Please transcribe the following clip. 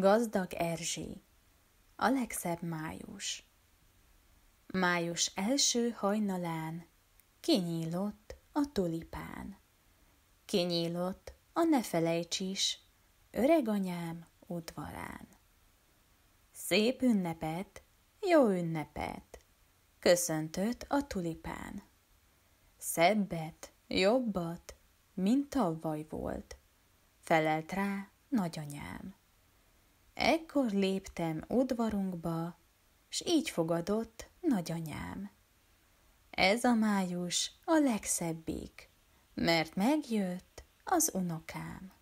Gazdag Erzsi A legszebb május Május első hajnalán Kinyílott a tulipán. Kinyílott a ne felejts is, Öreg anyám udvarán. Szép ünnepet, jó ünnepet, Köszöntött a tulipán. Szebbet, jobbat, mint tavaly volt, Felelt rá nagyanyám. Ekkor léptem udvarunkba, s így fogadott nagyanyám. Ez a május a legszebbik, mert megjött az unokám.